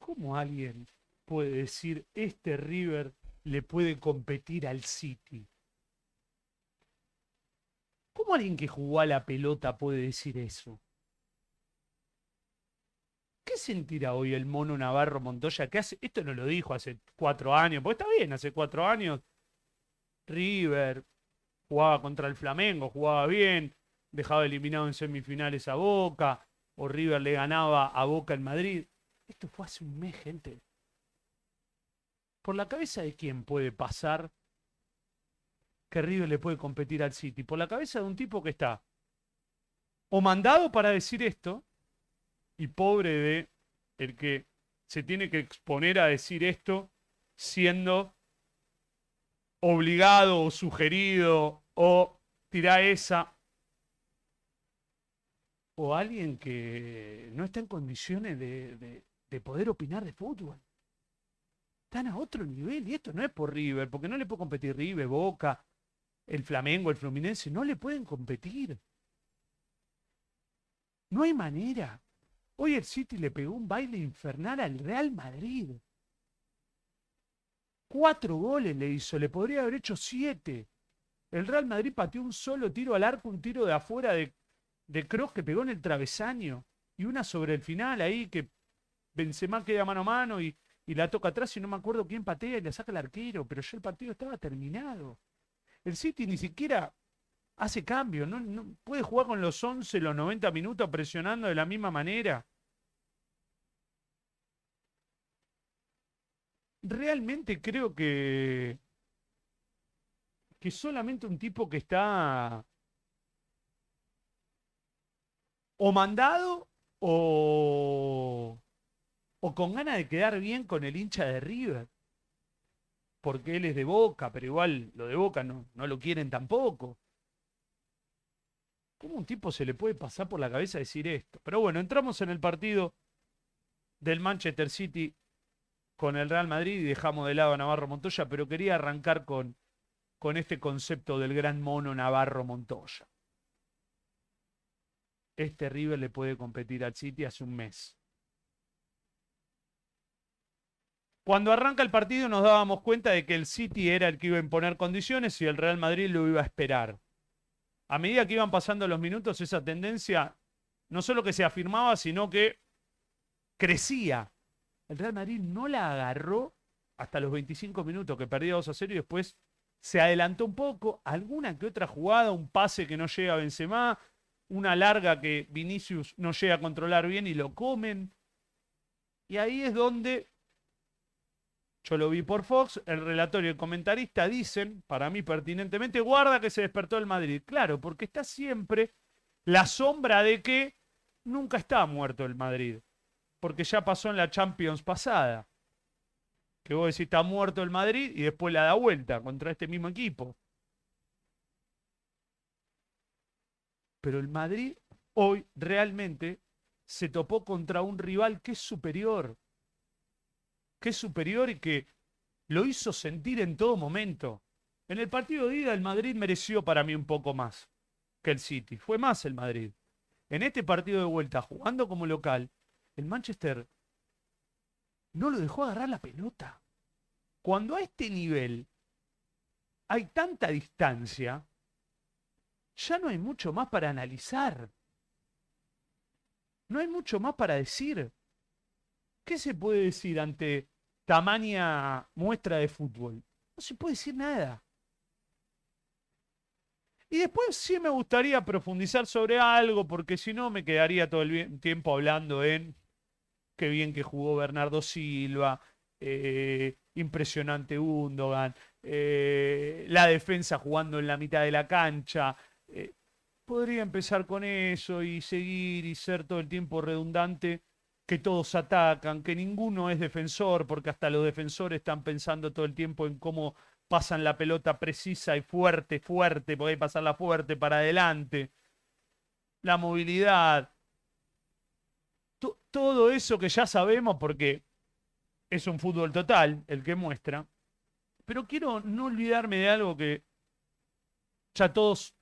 ¿Cómo alguien puede decir este River le puede competir al City? ¿Cómo alguien que jugó a la pelota puede decir eso? ¿Qué sentirá hoy el mono Navarro Montoya que hace? Esto no lo dijo hace cuatro años, porque está bien, hace cuatro años River jugaba contra el Flamengo, jugaba bien, dejaba eliminado en semifinales a Boca, o River le ganaba a Boca en Madrid. Esto fue hace un mes, gente. ¿Por la cabeza de quién puede pasar que Río le puede competir al City? Por la cabeza de un tipo que está o mandado para decir esto y pobre de el que se tiene que exponer a decir esto siendo obligado o sugerido o tirar esa o alguien que no está en condiciones de, de poder opinar de fútbol. Están a otro nivel y esto no es por River, porque no le puede competir River, Boca, el Flamengo, el Fluminense, no le pueden competir. No hay manera. Hoy el City le pegó un baile infernal al Real Madrid. Cuatro goles le hizo, le podría haber hecho siete. El Real Madrid pateó un solo tiro al arco, un tiro de afuera de, de que pegó en el travesaño y una sobre el final ahí que Benzema queda mano a mano y, la toca atrás y no me acuerdo quién patea y la saca el arquero, pero ya el partido estaba terminado. El City ni siquiera hace cambio, no puede jugar con los 11, los 90 minutos presionando de la misma manera. Realmente creo que que solamente un tipo que está o mandado o o con ganas de quedar bien con el hincha de River, porque él es de Boca, pero igual lo de Boca no, no lo quieren tampoco. ¿Cómo un tipo se le puede pasar por la cabeza decir esto? Pero bueno, entramos en el partido del Manchester City con el Real Madrid y dejamos de lado a Navarro Montoya, pero quería arrancar con, con este concepto del gran mono Navarro Montoya. Este River le puede competir al City hace un mes. Cuando arranca el partido nos dábamos cuenta de que el City era el que iba a imponer condiciones y el Real Madrid lo iba a esperar. A medida que iban pasando los minutos, esa tendencia no solo que se afirmaba, sino que crecía. El Real Madrid no la agarró hasta los 25 minutos que perdía 2 a 0 y después se adelantó un poco. Alguna que otra jugada, un pase que no llega a Benzema, una larga que Vinicius no llega a controlar bien y lo comen. Y ahí es donde yo lo vi por Fox, el relatorio y el comentarista dicen, para mí pertinentemente, guarda que se despertó el Madrid. Claro, porque está siempre la sombra de que nunca está muerto el Madrid, porque ya pasó en la Champions pasada. Que vos decís, está muerto el Madrid y después la da vuelta contra este mismo equipo. Pero el Madrid hoy realmente se topó contra un rival que es superior que es superior y que lo hizo sentir en todo momento. En el partido de ida el Madrid mereció para mí un poco más que el City. Fue más el Madrid. En este partido de vuelta, jugando como local, el Manchester no lo dejó agarrar la pelota. Cuando a este nivel hay tanta distancia, ya no hay mucho más para analizar. No hay mucho más para decir. ¿Qué se puede decir ante tamaña muestra de fútbol. No se puede decir nada. Y después sí me gustaría profundizar sobre algo, porque si no me quedaría todo el tiempo hablando en qué bien que jugó Bernardo Silva, eh, impresionante Gundogan, eh, la defensa jugando en la mitad de la cancha. Eh, podría empezar con eso y seguir y ser todo el tiempo redundante que todos atacan, que ninguno es defensor, porque hasta los defensores están pensando todo el tiempo en cómo pasan la pelota precisa y fuerte, fuerte, porque hay que pasarla fuerte para adelante. La movilidad. todo eso que ya sabemos porque es un fútbol total el que muestra. Pero quiero no olvidarme de algo que ya todos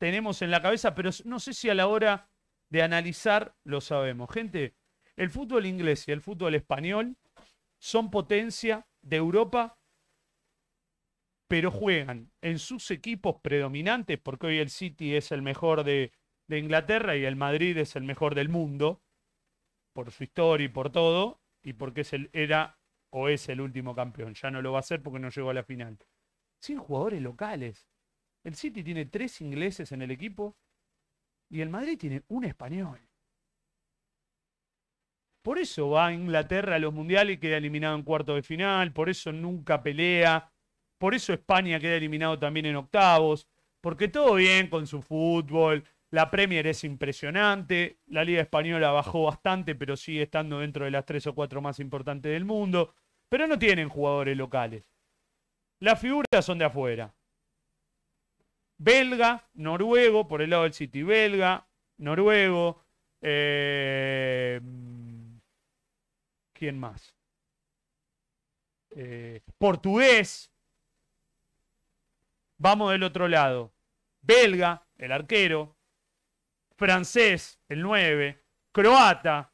tenemos en la cabeza, pero no sé si a la hora de analizar lo sabemos. Gente, el fútbol inglés y el fútbol español son potencia de Europa, pero juegan en sus equipos predominantes, porque hoy el City es el mejor de, Inglaterra y el Madrid es el mejor del mundo, por su historia y por todo, y porque es el, era o es el último campeón. Ya no lo va a ser porque no llegó a la final. Sin jugadores locales. El City tiene tres ingleses en el equipo y el Madrid tiene un español. Por eso va a Inglaterra a los mundiales y queda eliminado en cuarto de final, por eso nunca pelea, por eso España queda eliminado también en octavos, porque todo bien con su fútbol, la Premier es impresionante, la Liga Española bajó bastante, pero sigue estando dentro de las tres o cuatro más importantes del mundo, pero no tienen jugadores locales. Las figuras son de afuera. Belga, noruego, por el lado del City belga, noruego, eh ¿Quién más? Eh, portugués. Vamos del otro lado. Belga, el arquero. Francés, el 9. Croata.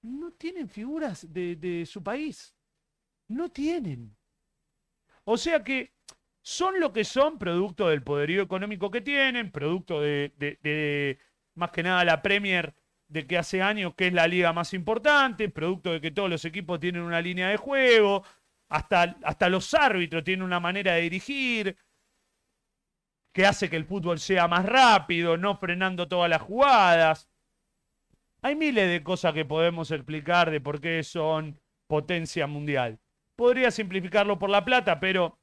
No tienen figuras de, su país. No tienen. O sea que son lo que son, producto del poderío económico que tienen, producto de, de más que nada la Premier de que hace años que es la liga más importante, producto de que todos los equipos tienen una línea de juego, hasta, hasta los árbitros tienen una manera de dirigir, que hace que el fútbol sea más rápido, no frenando todas las jugadas. Hay miles de cosas que podemos explicar de por qué son potencia mundial. Podría simplificarlo por la plata, pero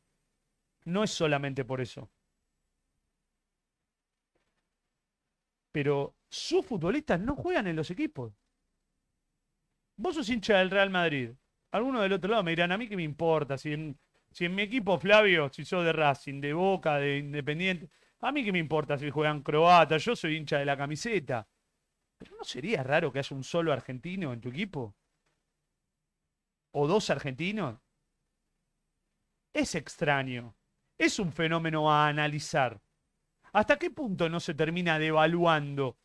no es solamente por eso. Pero sus futbolistas no juegan en los equipos. Vos sos hincha del Real Madrid. Algunos del otro lado me dirán, a mí qué me importa, si en, mi equipo, Flavio, si sos de Racing, de Boca, de Independiente, a mí qué me importa si juegan croatas, yo soy hincha de la camiseta. Pero ¿no sería raro que haya un solo argentino en tu equipo? ¿O dos argentinos? Es extraño. Es un fenómeno a analizar. ¿Hasta qué punto no se termina devaluando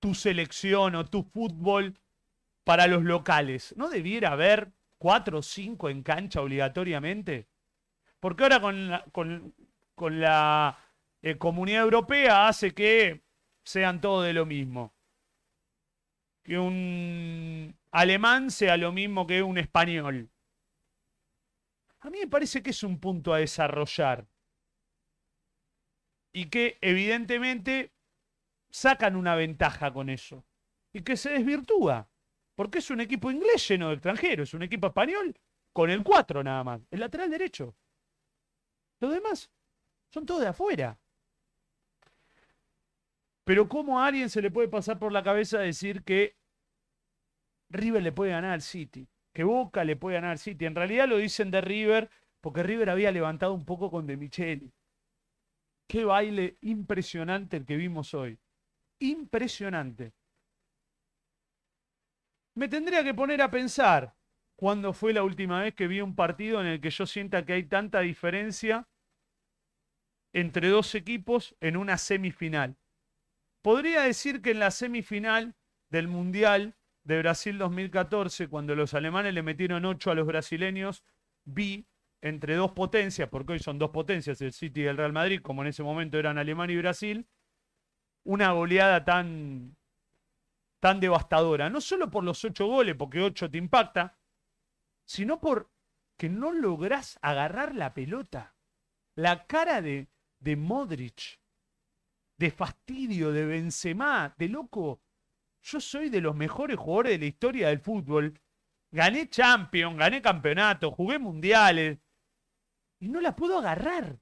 tu selección o tu fútbol para los locales. ¿No debiera haber cuatro o cinco en cancha obligatoriamente? Porque ahora con la, eh, comunidad europea hace que sean todos de lo mismo. Que un alemán sea lo mismo que un español. A mí me parece que es un punto a desarrollar. Y que evidentemente sacan una ventaja con eso y que se desvirtúa. Porque es un equipo inglés lleno de extranjeros, es un equipo español con el 4 nada más, el lateral derecho. Los demás son todos de afuera. Pero ¿cómo a alguien se le puede pasar por la cabeza decir que River le puede ganar al City? Que Boca le puede ganar al City. En realidad lo dicen de River porque River había levantado un poco con De Micheli. Qué baile impresionante el que vimos hoy impresionante. Me tendría que poner a pensar cuándo fue la última vez que vi un partido en el que yo sienta que hay tanta diferencia entre dos equipos en una semifinal. Podría decir que en la semifinal del Mundial de Brasil 2014, cuando los alemanes le metieron 8 a los brasileños, vi entre dos potencias, porque hoy son dos potencias, el City y el Real Madrid, como en ese momento eran Alemania y Brasil, una goleada tan, tan devastadora. No solo por los ocho goles, porque ocho te impacta, sino por que no lográs agarrar la pelota. La cara de, Modric, de fastidio, de Benzema, de loco. Yo soy de los mejores jugadores de la historia del fútbol. Gané Champions, gané campeonato, jugué mundiales. Y no la puedo agarrar.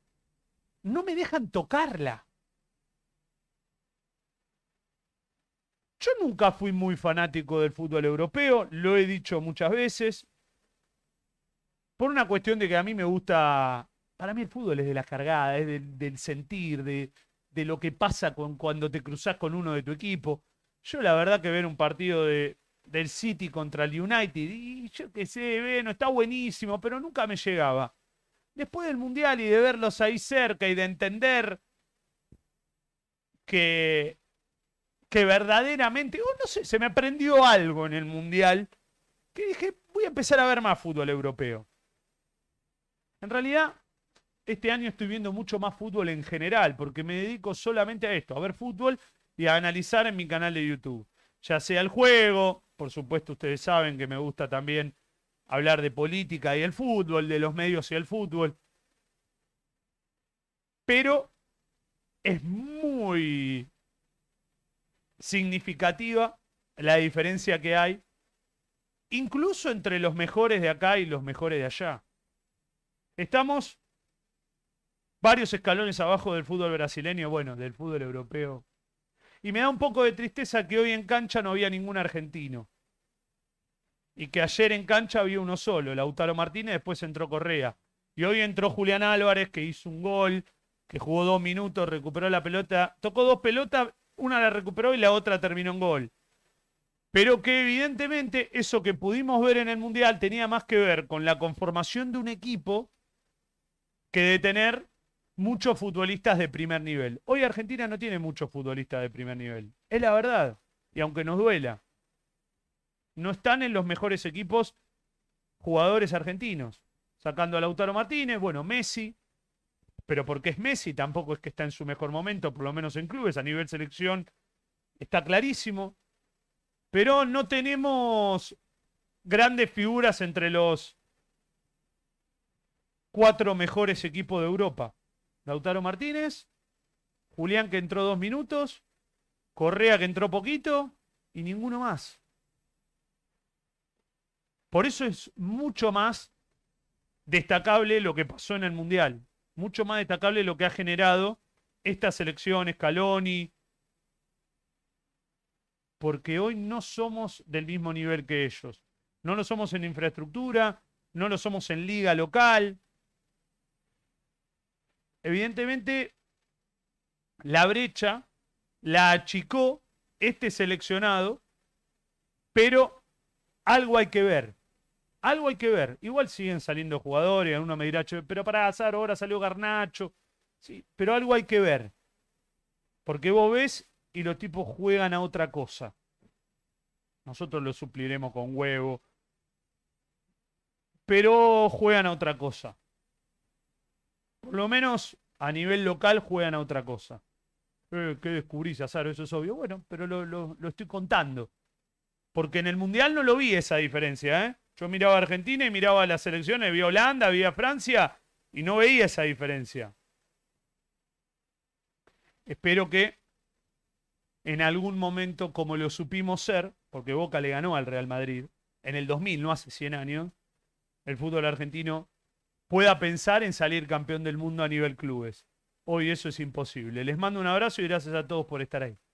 No me dejan tocarla. Yo nunca fui muy fanático del fútbol europeo, lo he dicho muchas veces, por una cuestión de que a mí me gusta, para mí el fútbol es de la cargada, es del, sentir, de, lo que pasa con, cuando te cruzas con uno de tu equipo. Yo la verdad que ver un partido de, del City contra el United, y yo qué sé, bueno, está buenísimo, pero nunca me llegaba. Después del Mundial y de verlos ahí cerca y de entender que que verdaderamente, oh, no sé, se me aprendió algo en el Mundial, que dije, voy a empezar a ver más fútbol europeo. En realidad, este año estoy viendo mucho más fútbol en general, porque me dedico solamente a esto, a ver fútbol y a analizar en mi canal de YouTube. Ya sea el juego, por supuesto ustedes saben que me gusta también hablar de política y el fútbol, de los medios y el fútbol. Pero es muy significativa la diferencia que hay, incluso entre los mejores de acá y los mejores de allá. Estamos varios escalones abajo del fútbol brasileño, bueno, del fútbol europeo. Y me da un poco de tristeza que hoy en cancha no había ningún argentino. Y que ayer en cancha había uno solo, Lautaro Martínez, después entró Correa. Y hoy entró Julián Álvarez, que hizo un gol, que jugó dos minutos, recuperó la pelota, tocó dos pelotas una la recuperó y la otra terminó en gol. Pero que evidentemente eso que pudimos ver en el Mundial tenía más que ver con la conformación de un equipo que de tener muchos futbolistas de primer nivel. Hoy Argentina no tiene muchos futbolistas de primer nivel. Es la verdad. Y aunque nos duela, no están en los mejores equipos jugadores argentinos. Sacando a Lautaro Martínez, bueno, Messi, pero porque es Messi, tampoco es que está en su mejor momento, por lo menos en clubes, a nivel selección, está clarísimo. Pero no tenemos grandes figuras entre los cuatro mejores equipos de Europa. Lautaro Martínez, Julián que entró dos minutos, Correa que entró poquito y ninguno más. Por eso es mucho más destacable lo que pasó en el Mundial mucho más destacable lo que ha generado esta selección, Scaloni, porque hoy no somos del mismo nivel que ellos. No lo somos en infraestructura, no lo somos en liga local. Evidentemente, la brecha la achicó este seleccionado, pero algo hay que ver. Algo hay que ver. Igual siguen saliendo jugadores, uno me dirá, pero para azar ahora salió Garnacho. Sí, pero algo hay que ver. Porque vos ves y los tipos juegan a otra cosa. Nosotros lo supliremos con huevo. Pero juegan a otra cosa. Por lo menos a nivel local juegan a otra cosa. Eh, ¿Qué descubrís, Azaro? Eso es obvio. Bueno, pero lo, lo estoy contando. Porque en el Mundial no lo vi esa diferencia, ¿eh? Yo miraba a Argentina y miraba a las selecciones, vi a Holanda, vi a Francia y no veía esa diferencia. Espero que en algún momento, como lo supimos ser, porque Boca le ganó al Real Madrid en el 2000, no hace 100 años, el fútbol argentino pueda pensar en salir campeón del mundo a nivel clubes. Hoy eso es imposible. Les mando un abrazo y gracias a todos por estar ahí.